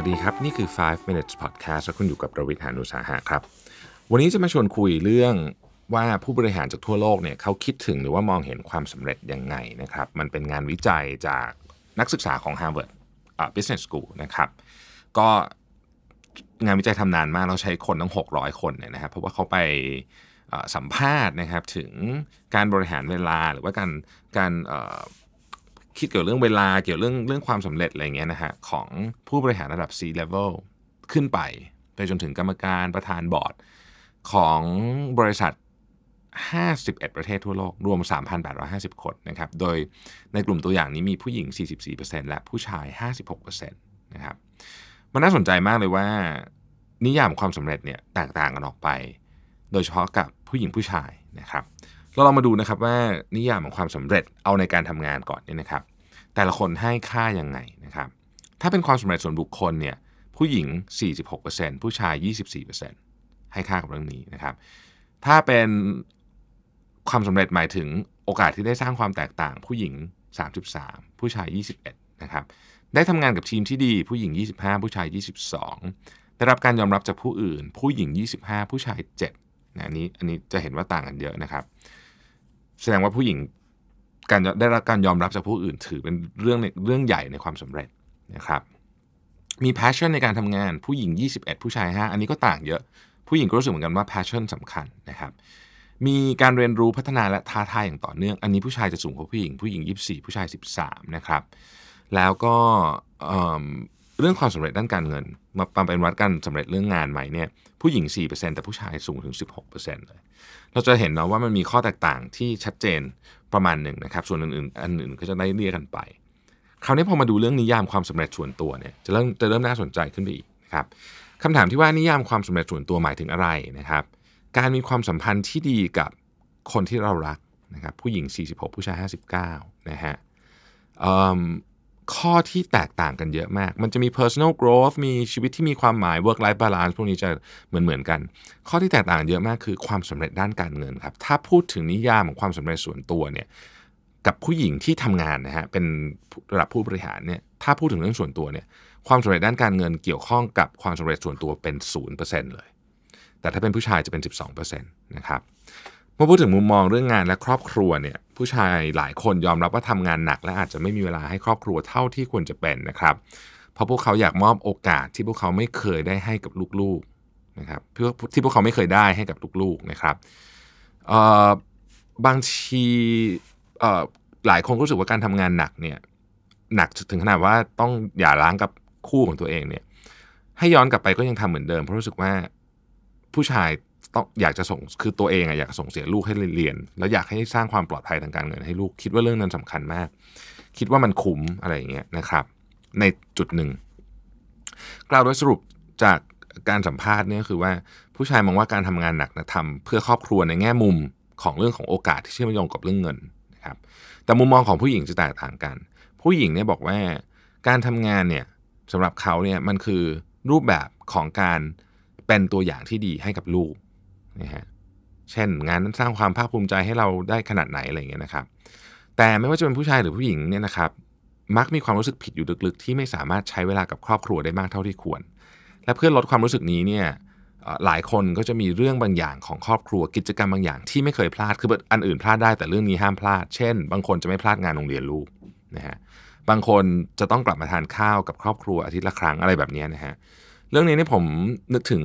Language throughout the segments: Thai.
วัสดีครับ นี่คือ 5 minutes podcast และคุณอยู่กับประวิทยานุสาหะครับ วันนี้จะมาชวนคุยเรื่องว่าผู้บริหารจากทั่วโลกเนี่ยเขาคิดถึงหรือว่ามองเห็นความสำเร็จยังไงนะครับ มันเป็นงานวิจัยจากนักศึกษาของ Harvard Business School นะครับก็งานวิจัยทำนานมากเราใช้คนทั้ง 600 คนเนี่ยนะครับเพราะว่าเขาไปสัมภาษณ์นะครับถึงการบริหารเวลา หรือว่าการการคิดเกี่ยวเรื่องเวลา เกี่ยวเรื่องเรื่องความสำเร็จอะไรเงี้ยนะฮะของผู้บริหารระดับ C level ขึ้นไป ไปจนถึงกรรมการประธานบอร์ดของบริษัท 51 ประเทศทั่วโลก รวม 3,850คนนะครับ โดยในกลุ่มตัวอย่างนี้มีผู้หญิง 44%และผู้ชาย 56%นะครับมันน่าสนใจมากเลยว่า นิยามความสำเร็จเนี่ยแตกต่างกันออกไป โดยเฉพาะกับผู้หญิงผู้ชายนะครับเราลองมาดูนะครับว่านิยามของความสำเร็จเอาในการทำงานก่อนเนี่ยนะครับ แต่ละคนให้ค่ายังไงนะครับ ถ้าเป็นความสำเร็จส่วนบุคคลเนี่ยผู้หญิง 46%ผู้ชาย 24%ให้ค่ากับเรื่องนี้นะครับถ้าเป็นความสำเร็จหมายถึงโอกาสที่ได้สร้างความแตกต่างผู้หญิง 33 ผู้ชาย 21นะครับได้ทำงานกับทีมที่ดี ผู้หญิง 25 ผู้ชาย 22 ได้รับการยอมรับจากผู้อื่นผู้หญิง 25 ผู้ชาย 7นะอันนี้อันนี้จะเห็นว่าต่างกันเยอะนะครับแสดงว่าผู้หญิงการได้รับการยอมรับจากผู้อื่นถือเป็นเรื่องเรื่องใหญ่ในความสำเร็จนะครับ มี passion ในการทำงานผู้หญิง 21 ผู้ชาย5อันนี้ก็ต่างเยอะผู้หญิงก็รู้สึกเหมือนกันว่า passion สำคัญนะครับ มีการเรียนรู้พัฒนาและท้าทายอย่างต่อเนื่อง อันนี้ผู้ชายจะสูงกว่าผู้หญิงผู้หญิง 24 ผู้ชาย 13 นะครับ แล้วก็รื่องความสำเร็จด้านการเงินมาปเป็นวัดกันสำเร็จเรื่องงานใหม่เนี่ยผู้หญิง 4%แต่ผู้ชายสูงถึง 16%เลยเราจะเห็นเนาะว่ามันมีข้อแตกต่างที่ชัดเจนประมาณหนึ่งนะครับส่วนอื่นๆอันอื่นก็จะได้เรียกกันไปคราวนี้พอมาดูเรื่องนิยามความสำเร็จส่วนตัวเนี่ยจะเริ่มจะเริ่มน่าสนใจขึ้นไปอีกนะครับคำถามที่ว่านิยามความสำเร็จส่วนตัวหมายถึงอะไรนะครับ การมีความสัมพันธ์ที่ดีกับคนที่เรารักนะครับผู้หญิง 46 ผู้ชาย 59นะฮะข้อที่แตกต่างกันเยอะมาก มันจะมี personal growth มีชีวิตที่มีความหมาย work life balance พวกนี้จะเหมือนเหมือนกัน ข้อที่แตกต่างเยอะมากคือ ความสำเร็จด้านการเงินครับ ถ้าพูดถึงนิยามของความสำเร็จส่วนตัวเนี่ย กับผู้หญิงที่ทำงานนะฮะ เป็นระดับผู้บริหารเนี่ย ถ้าพูดถึงเรื่องส่วนตัวเนี่ย ความสำเร็จด้านการเงินเกี่ยวข้องกับความสำเร็จส่วนตัวเป็น 0%เลย แต่ถ้าเป็นผู้ชายจะเป็น 12%นะครับเมื่อพูดถึงมุมมองเรื่องงานและครอบครัวเนี่ย ผู้ชายหลายคนยอมรับว่าทำงานหนัก และอาจจะไม่มีเวลาให้ครอบครัวเท่าที่ควรจะเป็นนะครับ เพราะพวกเขาอยากมอบโอกาสที่พวกเขาไม่เคยได้ให้กับลูกๆนะครับเพื่อที่พวกเขาไม่เคยได้ให้กับลูกๆนะครับบางทีหลายคนรู้สึกว่าการทำงานหนักเนี่ยหนักถึงขนาดว่าต้องอย่าล้างกับคู่ของตัวเองเนี่ยให้ย้อนกลับไปก็ยังทำเหมือนเดิม เพราะรู้สึกว่าผู้ชายต้องอยากจะส่ง คือตัวเองอะอยากส่งเสียลูกให้เรียน แล้วอยากให้สร้างความปลอดภัยทางการเงินให้ลูก คิดว่าเรื่องนั้นสำคัญมาก คิดว่ามันคุ้มอะไรอย่างเงี้ยนะครับ ในจุดหนึ่งกล่าวโดยสรุปจากการสัมภาษณ์เนี่ยคือว่า ผู้ชายมองว่าการทำงานหนักนะทำเพื่อครอบครัวในแง่มุมของเรื่องของโอกาสที่เชื่อมโยงกับเรื่องเงินนะครับ แต่มุมมองของผู้หญิงจะแตกต่างกัน ผู้หญิงเนี่ยบอกว่าการทำงานเนี่ยสำหรับเขาเนี่ยมันคือรูปแบบของการเป็นตัวอย่างที่ดีให้กับลูกนะฮะเช่นงานนั้นสร้างความภาคภูมิใจให้เราได้ขนาดไหนอะไรเงี้ยนะครับ แต่ไม่ว่าจะเป็นผู้ชายหรือผู้หญิงเนี่ยนะครับ มักมีความรู้สึกผิดอยู่ลึกๆ ที่ไม่สามารถใช้เวลากับครอบครัวได้มากเท่าที่ควร และเพื่อลดความรู้สึกนี้เนี่ยหลายคนก็จะมีเรื่องบางอย่างของครอบครัวกิจกรรมบางอย่างที่ไม่เคยพลาด คืออันอื่นพลาดได้ แต่เรื่องนี้ห้ามพลาด เช่น บางคนจะไม่พลาดงานโรงเรียนลูกนะฮะ บางคนจะต้องกลับมาทานข้าวกับครอบครัวอาทิตย์ละครั้งอะไรแบบนี้นะฮะรื่องนี้นี่ผมนึกถึง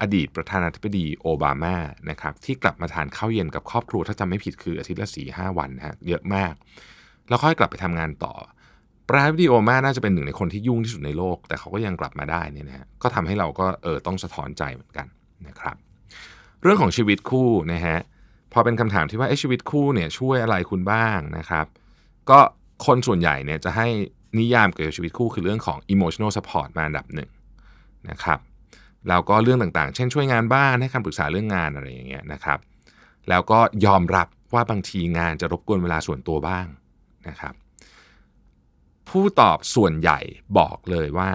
อดีตประธานาธิบดีโอบามานะครับที่กลับมาทานข้าวเย็นกับครอบครัวถ้าจำไม่ผิดคืออาทิตย์ละสี่ห้าวันนะฮะเยอะมาก แล้วค่อยกลับไปทำงานต่อ ประธานาธิบดีโอบามาน่าจะเป็นหนึ่งในคนที่ยุ่งที่สุดในโลก แต่เขาก็ยังกลับมาได้นี่นะฮะก็ทำให้เราก็เออต้องสะท้อนใจเหมือนกันนะครับเรื่องของชีวิตคู่นะฮะพอเป็นคำถามที่ว่าชีวิตคู่เนี่ยช่วยอะไรคุณบ้างนะครับก็คนส่วนใหญ่เนี่ยจะให้นิยามเกี่ยวกับชีวิตคู่ คือเรื่องของ emotional support มาอันดับหนึ่งนะครับแล้วก็เรื่องต่างๆ เช่นช่วยงานบ้านให้คำปรึกษาเรื่องงานอะไรอย่างเงี้ยนะครับ แล้วก็ยอมรับว่าบางทีงานจะรบกวนเวลาส่วนตัวบ้างนะครับ ผู้ตอบส่วนใหญ่บอกเลยว่า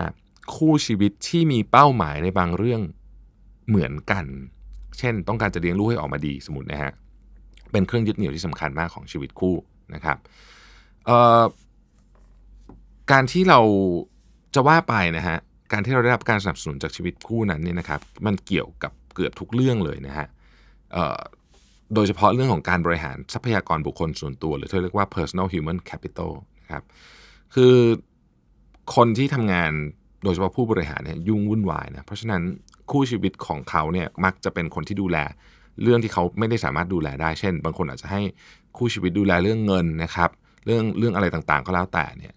คู่ชีวิตที่มีเป้าหมายในบางเรื่องเหมือนกัน เช่นต้องการจะเลี้ยงลูกให้ออกมาดีสมมตินะฮะเป็นเครื่องยึดเหนี่ยวที่สำคัญมากของชีวิตคู่นะครับการที่เราจะว่าไปนะฮะการที่เราได้รับการสนับสนุนจากชีวิตคู่นั้นเนี่ยนะครับมันเกี่ยวกับเกือบทุกเรื่องเลยนะฮะโดยเฉพาะเรื่องของการบริหารทรัพยากรบุคคลส่วนตัวหรือที่เรียกว่า personal human capital นะครับคือคนที่ทำงานโดยเฉพาะผู้บริหารเนี่ยยุ่งวุ่นวายนะเพราะฉะนั้นคู่ชีวิตของเขาเนี่ยมักจะเป็นคนที่ดูแลเรื่องที่เขาไม่ได้สามารถดูแลได้เช่น บางคนอาจจะให้คู่ชีวิตดูแลเรื่องเงินนะครับเรื่องเรื่องอะไรต่างๆก็แล้วแต่เนี่ย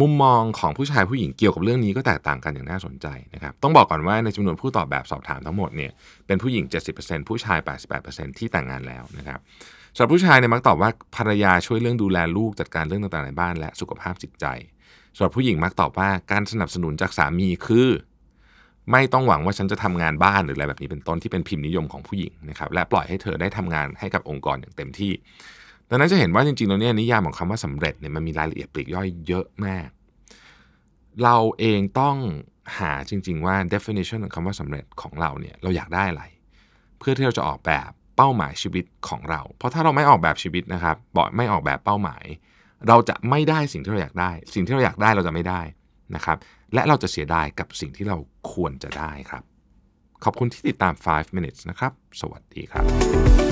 มุมมองของผู้ชายผู้หญิงเกี่ยวกับเรื่องนี้ก็แตกต่างกันอย่างน่าสนใจนะครับ ต้องบอกก่อนว่าในจำนวนผู้ตอบแบบสอบถามทั้งหมดเนี่ยเป็นผู้หญิง 70%ผู้ชาย 88%ที่แต่งงานแล้วนะครับสำหรับผู้ชายเนี่ยมักตอบว่าภรรยาช่วยเรื่องดูแลลูกจัดการเรื่องต่างๆในบ้านและสุขภาพจิตใจสำหรับผู้หญิงมักตอบว่า การสนับสนุนจากสามีคือ ไม่ต้องหวังว่าฉันจะทำงานบ้าน หรืออะไรแบบนี้เป็นต้นที่เป็นพิมพ์นิยมของผู้หญิงนะครับและปล่อยให้เธอได้ทำงานให้กับองค์กรอย่างเต็มที่ดังนั้นจะเห็นว่าจริงๆแล้วเนี่ยนิยามของคำว่าสำเร็จเนี่ยมันมีรายละเอียดปลีกย่อยเยอะมาก เราเองต้องหาจริง ๆว่า definition ของคำว่าสำเร็จของเราเนี่ยเราอยากได้อะไร เพื่อที่เราจะออกแบบเป้าหมายชีวิตของเรา เพราะถ้าเราไม่ออกแบบชีวิตนะครับบอกไม่ออกแบบเป้าหมาย เราจะไม่ได้สิ่งที่เราอยากได้ สิ่งที่เราอยากได้เราจะไม่ได้นะครับ และเราจะเสียดายกับสิ่งที่เราควรจะได้ครับ ขอบคุณที่ติดตาม 5 minutes นะครับ สวัสดีครับ